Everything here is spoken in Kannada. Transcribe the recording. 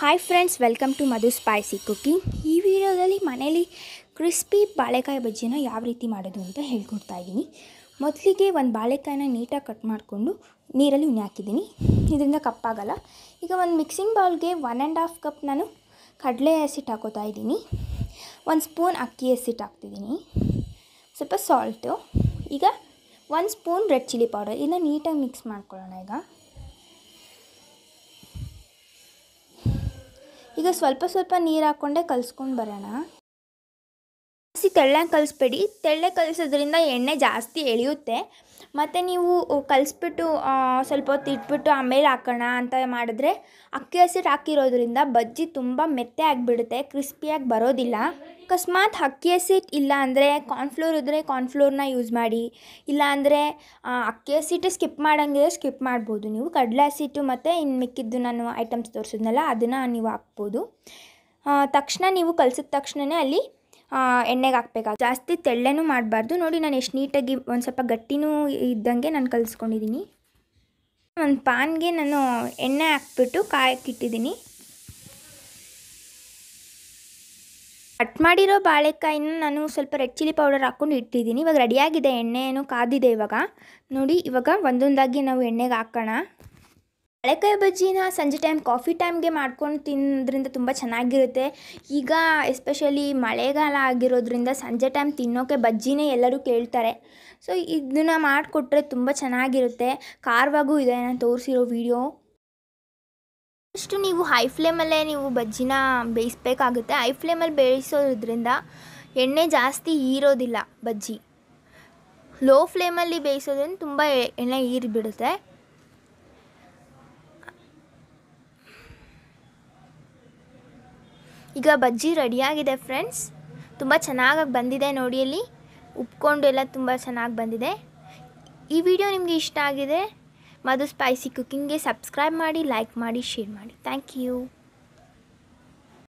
hi friends welcome to Madhu spicy cooking ಈ ವಿಡಿಯೋದಲ್ಲಿ ಮನೇಲಿ ಕ್ರಿಸ್ಪಿ ಬಾಳೆಕಾಯಿ ಬಜ್ಜಿನ ಯಾವ ರೀತಿ ಮಾಡೋದು ಅಂತ ಹೇಳ್ಕೊಡ್ತಾ ಇದ್ದೀನಿ ಮೊದಲಿಗೆ ಒಂದು ಬಾಳೆಕಾಯಿನ ನೀಟಾಗಿ ಕಟ್ ಮಾಡಿಕೊಂಡು ನೀರಲ್ಲಿ ಉಣಿ ಹಾಕಿದ್ದೀನಿ ಇದರಿಂದ ಕಪ್ಪಾಗಲ್ಲ ಈಗ ಒಂದು ಮಿಕ್ಸಿಂಗ್ ಬೌಲ್ಗೆ ಒನ್ ಆ್ಯಂಡ್ ಹಾಫ್ ಕಪ್ ನಾನು ಕಡಲೆ ಹಸಿಟ್ಟು ಹಾಕೋತಾ ಇದ್ದೀನಿ ಒಂದು ಸ್ಪೂನ್ ಅಕ್ಕಿ ಹಸಿಟ್ಟು ಹಾಕ್ತಿದ್ದೀನಿ ಸ್ವಲ್ಪ ಸಾಲ್ಟು ಈಗ ಒಂದು ಸ್ಪೂನ್ ರೆಡ್ ಚಿಲ್ಲಿ ಪೌಡರ್ ಇದನ್ನ ನೀಟಾಗಿ ಮಿಕ್ಸ್ ಮಾಡ್ಕೊಳ್ಳೋಣ ಈಗ ಈಗ ಸ್ವಲ್ಪ ಸ್ವಲ್ಪ ನೀರು ಹಾಕ್ಕೊಂಡೆ ಕಲ್ಸ್ಕೊಂಡು ಬರೋಣ ತೆಳ್ಳಗೆ ಕಲಿಸ್ಬೇಡಿ ತೆಳ್ಳಗೆ ಕಲಿಸೋದ್ರಿಂದ ಎಣ್ಣೆ ಜಾಸ್ತಿ ಎಳೆಯುತ್ತೆ ಮತ್ತು ನೀವು ಕಲಿಸ್ಬಿಟ್ಟು ಸ್ವಲ್ಪ ಹೊತ್ತು ಇಟ್ಬಿಟ್ಟು ಆಮೇಲೆ ಹಾಕೋಣ ಅಂತ ಮಾಡಿದ್ರೆ ಅಕ್ಕಿ ಹಸಿಟ್ಟು ಹಾಕಿರೋದ್ರಿಂದ ಬಜ್ಜಿ ತುಂಬ ಮೆತ್ತೆ ಆಗಿಬಿಡುತ್ತೆ ಕ್ರಿಸ್ಪಿಯಾಗಿ ಬರೋದಿಲ್ಲ ಅಕಸ್ಮಾತ್ ಅಕ್ಕಿ ಹಸಿಟ್ಟು ಇಲ್ಲ ಅಂದರೆ ಕಾರ್ನ್ಫ್ಲೋರ್ ಇದ್ದರೆ ಕಾರ್ನ್ಫ್ಲೋರ್ನ ಯೂಸ್ ಮಾಡಿ ಇಲ್ಲಾಂದರೆ ಅಕ್ಕಿ ಹಸಿಟ್ಟು ಸ್ಕಿಪ್ ಮಾಡೋಂಗಿದ್ರೆ ಸ್ಕಿಪ್ ಮಾಡ್ಬೋದು ನೀವು ಕಡಲೆ ಹಸಿಟ್ಟು ಮತ್ತು ಇನ್ನು ಮಿಕ್ಕಿದ್ದು ನಾನು ಐಟಮ್ಸ್ ತೋರಿಸಿದ್ನಲ್ಲ ಅದನ್ನು ನೀವು ಹಾಕ್ಬೋದು ತಕ್ಷಣ ನೀವು ಕಲಿಸಿದ ತಕ್ಷಣವೇ ಅಲ್ಲಿ ಎಣ್ಣೆಗೆ ಹಾಕ್ಬೇಕಾಗ ಜಾಸ್ತಿ ತೆಳ್ಳನೂ ಮಾಡಬಾರ್ದು ನೋಡಿ ನಾನು ಎಷ್ಟು ನೀಟಾಗಿ ಒಂದು ಸ್ವಲ್ಪ ಗಟ್ಟಿನೂ ಇದ್ದಂಗೆ ನಾನು ಕಲಿಸ್ಕೊಂಡಿದ್ದೀನಿ ಒಂದು ಪಾನ್ಗೆ ನಾನು ಎಣ್ಣೆ ಹಾಕ್ಬಿಟ್ಟು ಕಾಯಕ್ಕಿಟ್ಟಿದ್ದೀನಿ ಕಟ್ ಮಾಡಿರೋ ಬಾಳೆಕಾಯಿನ ನಾನು ಸ್ವಲ್ಪ ರೆಡ್ ಚಿಲ್ಲಿ ಪೌಡರ್ ಹಾಕ್ಕೊಂಡು ಇಟ್ಟಿದ್ದೀನಿ ಇವಾಗ ರೆಡಿಯಾಗಿದೆ ಎಣ್ಣೆ ಕಾದಿದೆ ಇವಾಗ ನೋಡಿ ಇವಾಗ ಒಂದೊಂದಾಗಿ ನಾವು ಎಣ್ಣೆಗೆ ಹಾಕೋಣ ಬಾಳೆಕಾಯಿ ಬಜ್ಜಿನ ಸಂಜೆ ಟೈಮ್ ಕಾಫಿ ಟೈಮ್ಗೆ ಮಾಡ್ಕೊಂಡು ತಿನ್ನೋದ್ರಿಂದ ತುಂಬ ಚೆನ್ನಾಗಿರುತ್ತೆ ಈಗ ಎಸ್ಪೆಷಲಿ ಮಳೆಗಾಲ ಆಗಿರೋದ್ರಿಂದ ಸಂಜೆ ಟೈಮ್ ತಿನ್ನೋಕ್ಕೆ ಬಜ್ಜಿನೇ ಎಲ್ಲರೂ ಕೇಳ್ತಾರೆ ಸೊ ಇದನ್ನು ಮಾಡಿಕೊಟ್ರೆ ತುಂಬ ಚೆನ್ನಾಗಿರುತ್ತೆ ಖಾರವಾಗೂ ಇದೆ ನಾನು ತೋರಿಸಿರೋ ವಿಡಿಯೋ ಫಸ್ಟು ನೀವು ಹೈ ಫ್ಲೇಮಲ್ಲೇ ನೀವು ಬಜ್ಜಿನ ಬೇಯಿಸ್ಬೇಕಾಗುತ್ತೆ ಹೈ ಫ್ಲೇಮಲ್ಲಿ ಬೇಯಿಸೋದ್ರಿಂದ ಎಣ್ಣೆ ಜಾಸ್ತಿ ಹೀರೋದಿಲ್ಲ ಬಜ್ಜಿ ಲೋ ಫ್ಲೇಮಲ್ಲಿ ಬೇಯಿಸೋದ್ರಿಂದ ತುಂಬ ಎಣ್ಣೆ ಹೀರಿಬಿಡುತ್ತೆ ಈಗ ಬಜ್ಜಿ ರೆಡಿಯಾಗಿದೆ ಫ್ರೆಂಡ್ಸ್ ತುಂಬ ಚೆನ್ನಾಗಿ ಬಂದಿದೆ ನೋಡಿ ಅಲ್ಲಿ ಉಪ್ಕೊಂಡು ಎಲ್ಲ ತುಂಬ ಚೆನ್ನಾಗಿ ಬಂದಿದೆ ಈ ವಿಡಿಯೋ ನಿಮಗೆ ಇಷ್ಟ ಆಗಿದೆ ಮಧು ಸ್ಪೈಸಿ ಕುಕ್ಕಿಂಗ್ಗೆ ಸಬ್ಸ್ಕ್ರೈಬ್ ಮಾಡಿ ಲೈಕ್ ಮಾಡಿ ಶೇರ್ ಮಾಡಿ ಥ್ಯಾಂಕ್ ಯು